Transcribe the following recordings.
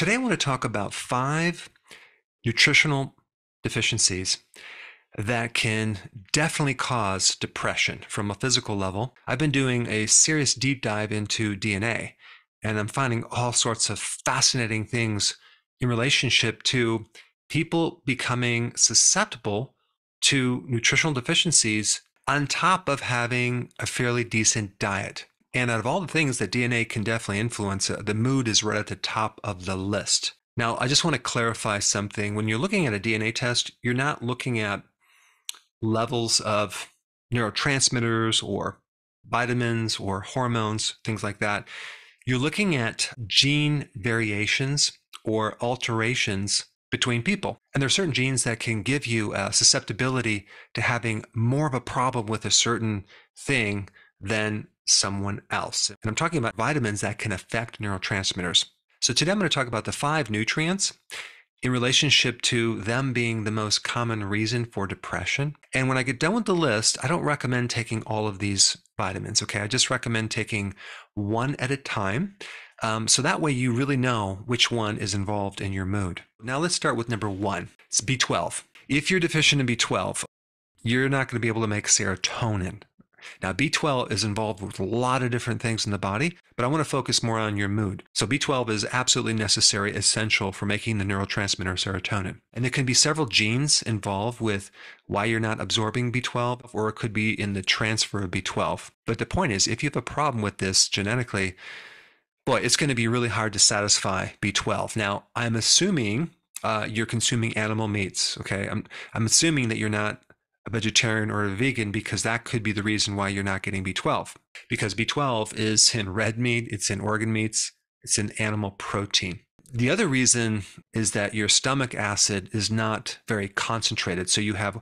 Today, I want to talk about five nutritional deficiencies that can definitely cause depression from a physical level. I've been doing a serious deep dive into DNA, and I'm finding all sorts of fascinating things in relationship to people becoming susceptible to nutritional deficiencies on top of having a fairly decent diet. And out of all the things that DNA can definitely influence, uh, the mood is right at the top of the list. Now, I just want to clarify something. When you're looking at a DNA test, you're not looking at levels of neurotransmitters or vitamins or hormones, things like that. You're looking at gene variations or alterations between people. And there are certain genes that can give you a uh, susceptibility to having more of a problem with a certain thing than someone else. And I'm talking about vitamins that can affect neurotransmitters. So today I'm going to talk about the five nutrients in relationship to them being the most common reason for depression. And when I get done with the list, I don't recommend taking all of these vitamins, okay? I just recommend taking one at a time. Um, so that way you really know which one is involved in your mood. Now let's start with number one it's B12. If you're deficient in B12, you're not going to be able to make serotonin. Now, B12 is involved with a lot of different things in the body, but I want to focus more on your mood. So, B12 is absolutely necessary, essential for making the neurotransmitter serotonin. And there can be several genes involved with why you're not absorbing B12, or it could be in the transfer of B12. But the point is, if you have a problem with this genetically, boy, it's going to be really hard to satisfy B12. Now, I'm assuming uh, you're consuming animal meats. Okay, I'm I'm assuming that you're not a vegetarian or a vegan because that could be the reason why you're not getting B12. Because B12 is in red meat, it's in organ meats, it's in animal protein. The other reason is that your stomach acid is not very concentrated. So you have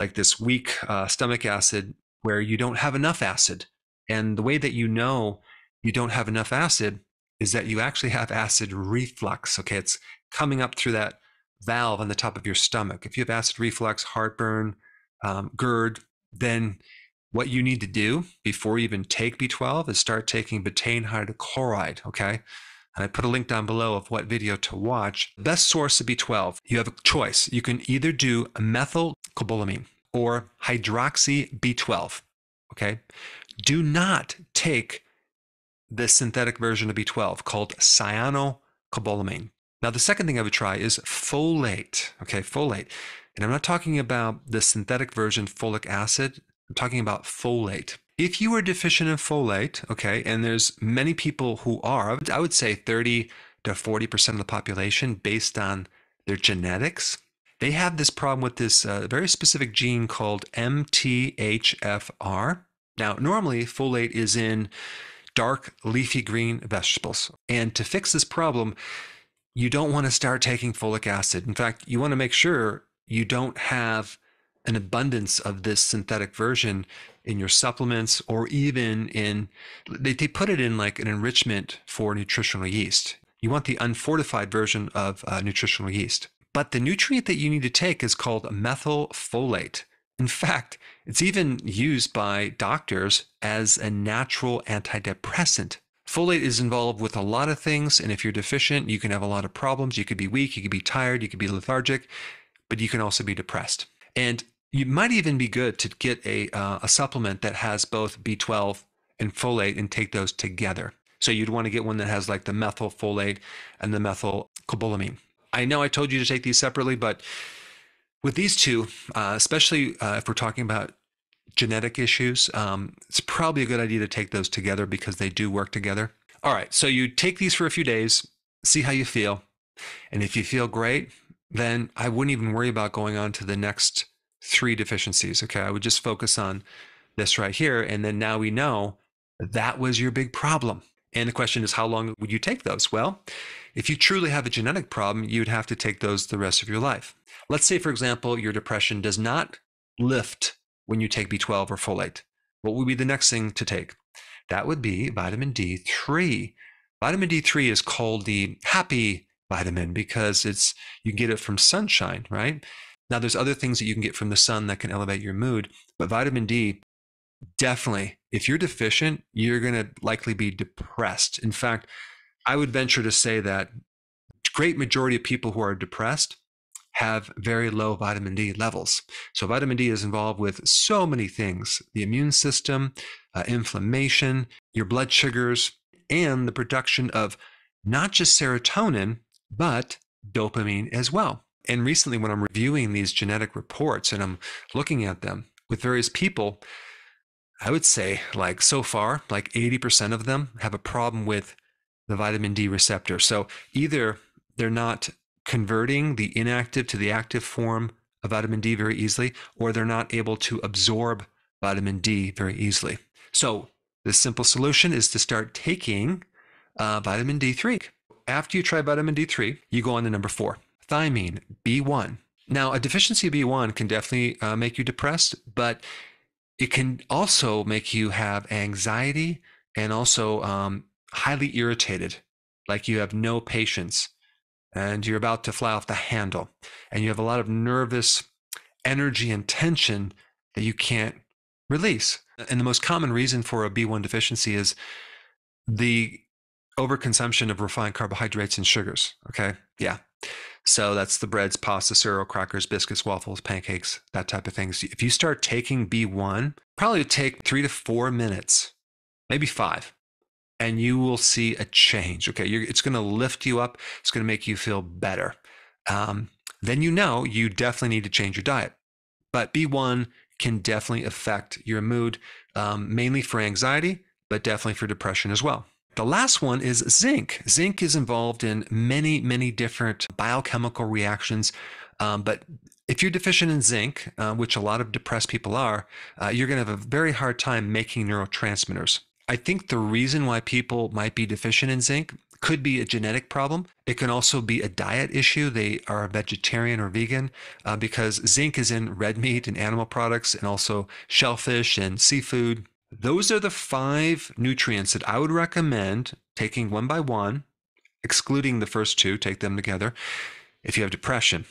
like this weak uh, stomach acid where you don't have enough acid. And the way that you know you don't have enough acid is that you actually have acid reflux. Okay, it's coming up through that valve on the top of your stomach. If you have acid reflux, heartburn, um, GERD, then what you need to do before you even take B12 is start taking betaine hydrochloride, okay? And I put a link down below of what video to watch. Best source of B12, you have a choice. You can either do methylcobalamin or hydroxy B12, okay? Do not take the synthetic version of B12 called cyanocobalamin. Now, the second thing I would try is folate, okay? Folate. And I'm not talking about the synthetic version folic acid, I'm talking about folate. If you are deficient in folate, okay, and there's many people who are, I would say 30 to 40% of the population based on their genetics, they have this problem with this uh, very specific gene called MTHFR. Now, normally folate is in dark leafy green vegetables. And to fix this problem, you don't want to start taking folic acid. In fact, you want to make sure you don't have an abundance of this synthetic version in your supplements or even in they, they put it in like an enrichment for nutritional yeast you want the unfortified version of uh, nutritional yeast but the nutrient that you need to take is called methylfolate in fact it's even used by doctors as a natural antidepressant folate is involved with a lot of things and if you're deficient you can have a lot of problems you could be weak you could be tired you could be lethargic but you can also be depressed. And you might even be good to get a, uh, a supplement that has both B12 and folate and take those together. So you'd want to get one that has like the methyl folate and the methyl cobalamin. I know I told you to take these separately, but with these two, uh, especially uh, if we're talking about genetic issues, um, it's probably a good idea to take those together because they do work together. All right, so you take these for a few days, see how you feel. And if you feel great, then I wouldn't even worry about going on to the next three deficiencies. Okay. I would just focus on this right here. And then now we know that was your big problem. And the question is, how long would you take those? Well, if you truly have a genetic problem, you'd have to take those the rest of your life. Let's say, for example, your depression does not lift when you take B12 or folate. What would be the next thing to take? That would be vitamin D3. Vitamin D3 is called the happy vitamin because it's you get it from sunshine, right? Now there's other things that you can get from the sun that can elevate your mood, but vitamin D definitely if you're deficient, you're going to likely be depressed. In fact, I would venture to say that great majority of people who are depressed have very low vitamin D levels. So, vitamin D is involved with so many things the immune system, uh, inflammation, your blood sugars, and the production of not just serotonin, but dopamine as well. And recently, when I'm reviewing these genetic reports and I'm looking at them with various people, I would say, like so far, like 80% of them have a problem with the vitamin D receptor. So either they're not converting the inactive to the active form of vitamin D very easily, or they're not able to absorb vitamin D very easily. So the simple solution is to start taking uh, vitamin D3 after you try vitamin D3, you go on to number four, thymine, B1. Now, a deficiency of B1 can definitely uh, make you depressed, but it can also make you have anxiety and also um, highly irritated, like you have no patience and you're about to fly off the handle and you have a lot of nervous energy and tension that you can't release. And the most common reason for a B1 deficiency is the overconsumption of refined carbohydrates and sugars. Okay. Yeah. So that's the breads, pasta, cereal, crackers, biscuits, waffles, pancakes, that type of things. If you start taking B1, probably take three to four minutes, maybe five, and you will see a change. Okay. You're, it's going to lift you up, it's going to make you feel better. Um, then you know you definitely need to change your diet. But B1 can definitely affect your mood, um, mainly for anxiety, but definitely for depression as well. The last one is zinc. Zinc is involved in many, many different biochemical reactions. Um, but if you're deficient in zinc, uh, which a lot of depressed people are, uh, you're going to have a very hard time making neurotransmitters. I think the reason why people might be deficient in zinc could be a genetic problem. It can also be a diet issue. They are vegetarian or vegan uh, because zinc is in red meat and animal products and also shellfish and seafood those are the five nutrients that I would recommend taking one by one, excluding the first two, take them together, if you have depression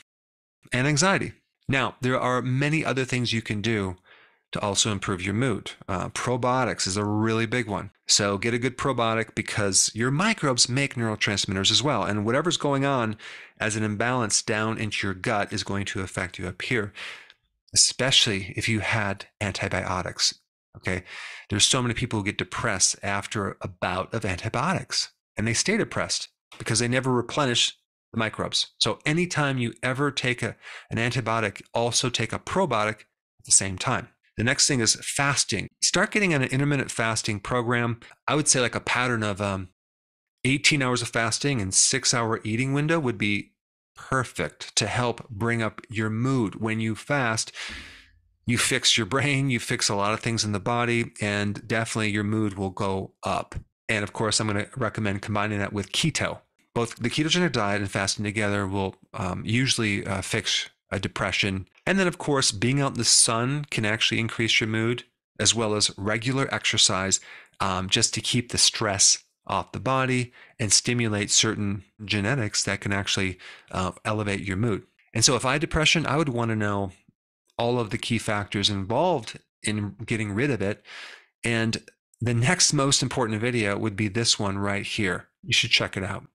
and anxiety. Now, there are many other things you can do to also improve your mood. Uh, probiotics is a really big one. So get a good probiotic because your microbes make neurotransmitters as well. And whatever's going on as an imbalance down into your gut is going to affect you up here, especially if you had antibiotics. Okay. There's so many people who get depressed after a bout of antibiotics and they stay depressed because they never replenish the microbes. So anytime you ever take a, an antibiotic, also take a probiotic at the same time. The next thing is fasting. Start getting on an intermittent fasting program. I would say like a pattern of um, 18 hours of fasting and six hour eating window would be perfect to help bring up your mood. When you fast, you fix your brain, you fix a lot of things in the body, and definitely your mood will go up. And of course, I'm going to recommend combining that with keto. Both the ketogenic diet and fasting together will um, usually uh, fix a depression. And then, of course, being out in the sun can actually increase your mood, as well as regular exercise um, just to keep the stress off the body and stimulate certain genetics that can actually uh, elevate your mood. And so, if I had depression, I would want to know all of the key factors involved in getting rid of it. And the next most important video would be this one right here. You should check it out.